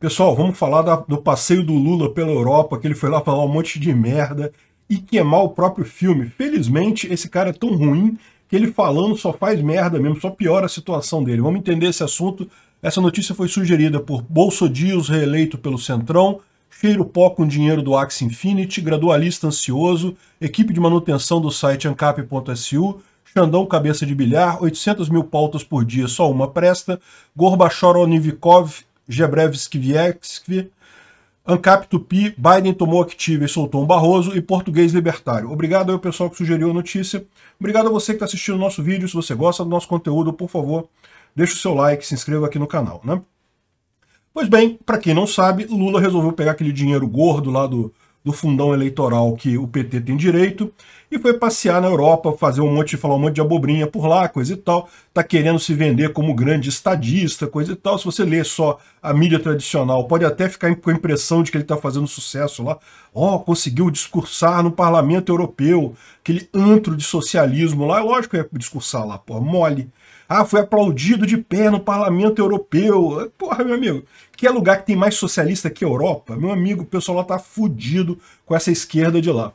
Pessoal, vamos falar da, do passeio do Lula pela Europa, que ele foi lá falar um monte de merda e queimar o próprio filme. Felizmente, esse cara é tão ruim que ele falando só faz merda mesmo, só piora a situação dele. Vamos entender esse assunto. Essa notícia foi sugerida por Bolsodios, reeleito pelo Centrão, cheiro pó com dinheiro do Axie Infinity, gradualista ansioso, equipe de manutenção do site ancap.su, Xandão cabeça de bilhar, 800 mil pautas por dia, só uma presta, Gorbachov Onivikov Gebrevski-Viesky, ANCAP Tupi, Biden tomou Activa e soltou um Barroso e Português Libertário. Obrigado ao pessoal que sugeriu a notícia. Obrigado a você que está assistindo o nosso vídeo. Se você gosta do nosso conteúdo, por favor, deixe o seu like, se inscreva aqui no canal, né? Pois bem, para quem não sabe, Lula resolveu pegar aquele dinheiro gordo lá do do fundão eleitoral que o PT tem direito, e foi passear na Europa, fazer um monte, falar um monte de abobrinha por lá, coisa e tal, tá querendo se vender como grande estadista, coisa e tal. Se você ler só a mídia tradicional, pode até ficar com a impressão de que ele tá fazendo sucesso lá. Ó, oh, conseguiu discursar no parlamento europeu, aquele antro de socialismo lá. É lógico que ia discursar lá, pô, mole. Ah, foi aplaudido de pé no parlamento europeu. Porra, meu amigo, que é lugar que tem mais socialista que a Europa? Meu amigo, o pessoal lá tá fudido com essa esquerda de lá.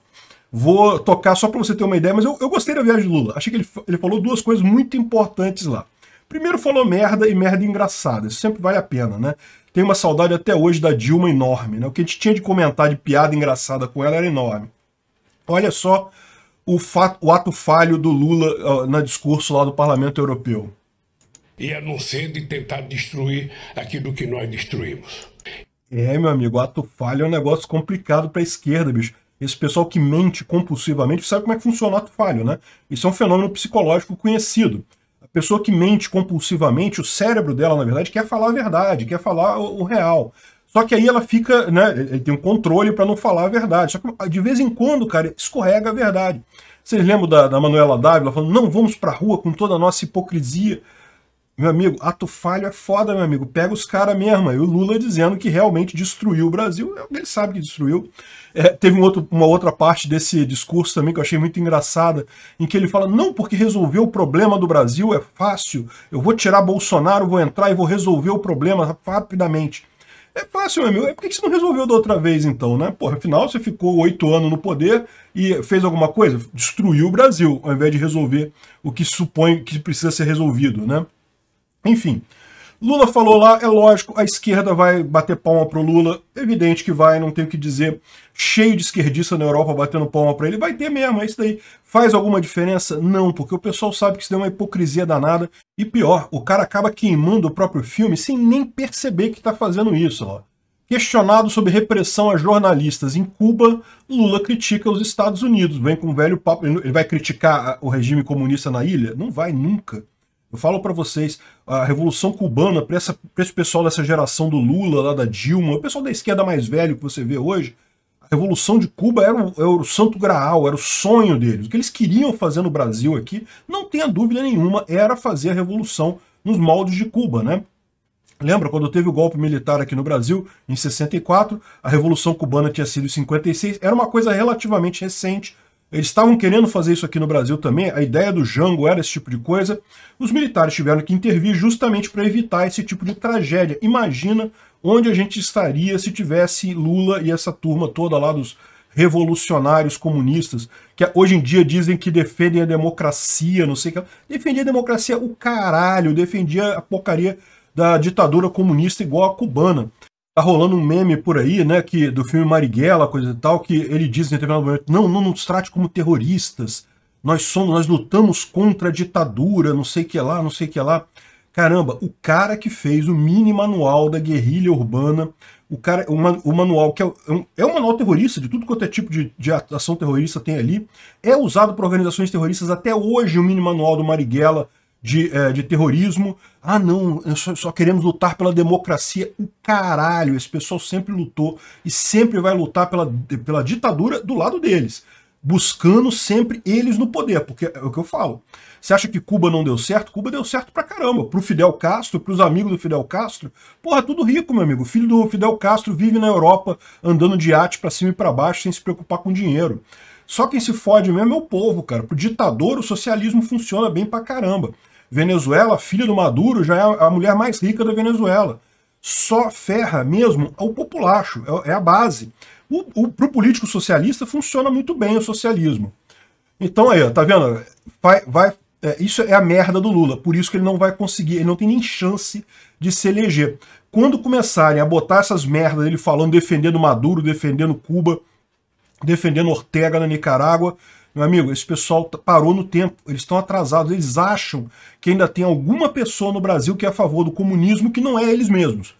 Vou tocar só para você ter uma ideia, mas eu, eu gostei da viagem de Lula. Achei que ele, ele falou duas coisas muito importantes lá. Primeiro falou merda e merda engraçada. Isso sempre vale a pena, né? Tem uma saudade até hoje da Dilma enorme, né? O que a gente tinha de comentar de piada engraçada com ela era enorme. Olha só o, fato, o ato falho do Lula uh, no discurso lá do Parlamento Europeu? E a não ser de tentar destruir aquilo que nós destruímos. É, meu amigo, ato falho é um negócio complicado para a esquerda, bicho. Esse pessoal que mente compulsivamente sabe como é que funciona o ato falho, né? Isso é um fenômeno psicológico conhecido. A pessoa que mente compulsivamente, o cérebro dela, na verdade, quer falar a verdade, quer falar o, o real. Só que aí ela fica, né? Ele tem um controle para não falar a verdade. Só que ah, de vez em quando, cara, escorrega a verdade. Vocês lembram da, da Manuela Dávila falando, não vamos pra rua com toda a nossa hipocrisia. Meu amigo, ato falho é foda, meu amigo. Pega os caras mesmo. E o Lula dizendo que realmente destruiu o Brasil. Ele sabe que destruiu. É, teve um outro, uma outra parte desse discurso também que eu achei muito engraçada, em que ele fala, não, porque resolver o problema do Brasil é fácil. Eu vou tirar Bolsonaro, vou entrar e vou resolver o problema rapidamente. É fácil, meu amigo. É, por que você não resolveu da outra vez, então, né? Porra, afinal, você ficou oito anos no poder e fez alguma coisa? Destruiu o Brasil, ao invés de resolver o que supõe que precisa ser resolvido, né? Enfim, Lula falou lá, é lógico, a esquerda vai bater palma pro Lula, evidente que vai, não tenho o que dizer. Cheio de esquerdista na Europa batendo palma para ele, vai ter mesmo, é isso daí. Faz alguma diferença? Não, porque o pessoal sabe que isso daí é uma hipocrisia danada. E pior, o cara acaba queimando o próprio filme sem nem perceber que está fazendo isso, ó. Questionado sobre repressão a jornalistas em Cuba, Lula critica os Estados Unidos. Vem com um velho papo. Ele vai criticar o regime comunista na ilha? Não vai nunca. Eu falo para vocês, a Revolução Cubana, para esse pessoal dessa geração do Lula, lá da Dilma, o pessoal da esquerda mais velho que você vê hoje, a Revolução de Cuba era o, era o santo graal, era o sonho deles. O que eles queriam fazer no Brasil aqui, não tenha dúvida nenhuma, era fazer a Revolução nos moldes de Cuba, né? Lembra, quando teve o golpe militar aqui no Brasil, em 64, a Revolução Cubana tinha sido em 56, era uma coisa relativamente recente, eles estavam querendo fazer isso aqui no Brasil também, a ideia do Jango era esse tipo de coisa. Os militares tiveram que intervir justamente para evitar esse tipo de tragédia. Imagina onde a gente estaria se tivesse Lula e essa turma toda lá dos revolucionários comunistas, que hoje em dia dizem que defendem a democracia, não sei o que. Defendia a democracia o caralho, defendia a porcaria da ditadura comunista igual a cubana tá rolando um meme por aí, né, que do filme Marighella, coisa e tal, que ele diz em determinado momento, não, não nos trate como terroristas, nós somos, nós lutamos contra a ditadura, não sei que lá, não sei que lá. Caramba, o cara que fez o mini manual da guerrilha urbana, o cara, o, man, o manual que é, é, um, é um manual terrorista, de tudo quanto é tipo de, de ação terrorista tem ali, é usado por organizações terroristas até hoje o mini manual do Marighella de, é, de terrorismo. Ah, não, só, só queremos lutar pela democracia. O caralho, esse pessoal sempre lutou e sempre vai lutar pela, pela ditadura do lado deles buscando sempre eles no poder, porque é o que eu falo. Você acha que Cuba não deu certo? Cuba deu certo pra caramba. Pro Fidel Castro, pros amigos do Fidel Castro, porra, tudo rico, meu amigo. O filho do Fidel Castro vive na Europa andando de arte pra cima e pra baixo sem se preocupar com dinheiro. Só quem se fode mesmo é o povo, cara. Pro ditador, o socialismo funciona bem pra caramba. Venezuela, filha do Maduro, já é a mulher mais rica da Venezuela. Só ferra mesmo o populacho, é, é a base. Para o político socialista funciona muito bem o socialismo. Então aí, tá vendo? Vai, vai, é, isso é a merda do Lula, por isso que ele não vai conseguir, ele não tem nem chance de se eleger. Quando começarem a botar essas merdas ele falando, defendendo Maduro, defendendo Cuba, defendendo Ortega na Nicarágua, meu amigo, esse pessoal parou no tempo, eles estão atrasados, eles acham que ainda tem alguma pessoa no Brasil que é a favor do comunismo que não é eles mesmos.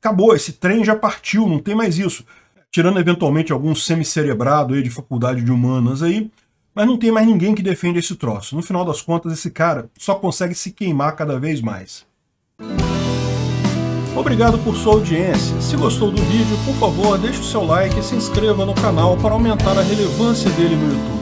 Acabou, esse trem já partiu, não tem mais isso. Tirando eventualmente algum semicerebrado aí de faculdade de humanas aí, mas não tem mais ninguém que defende esse troço. No final das contas, esse cara só consegue se queimar cada vez mais. Obrigado por sua audiência. Se gostou do vídeo, por favor, deixe o seu like e se inscreva no canal para aumentar a relevância dele no YouTube.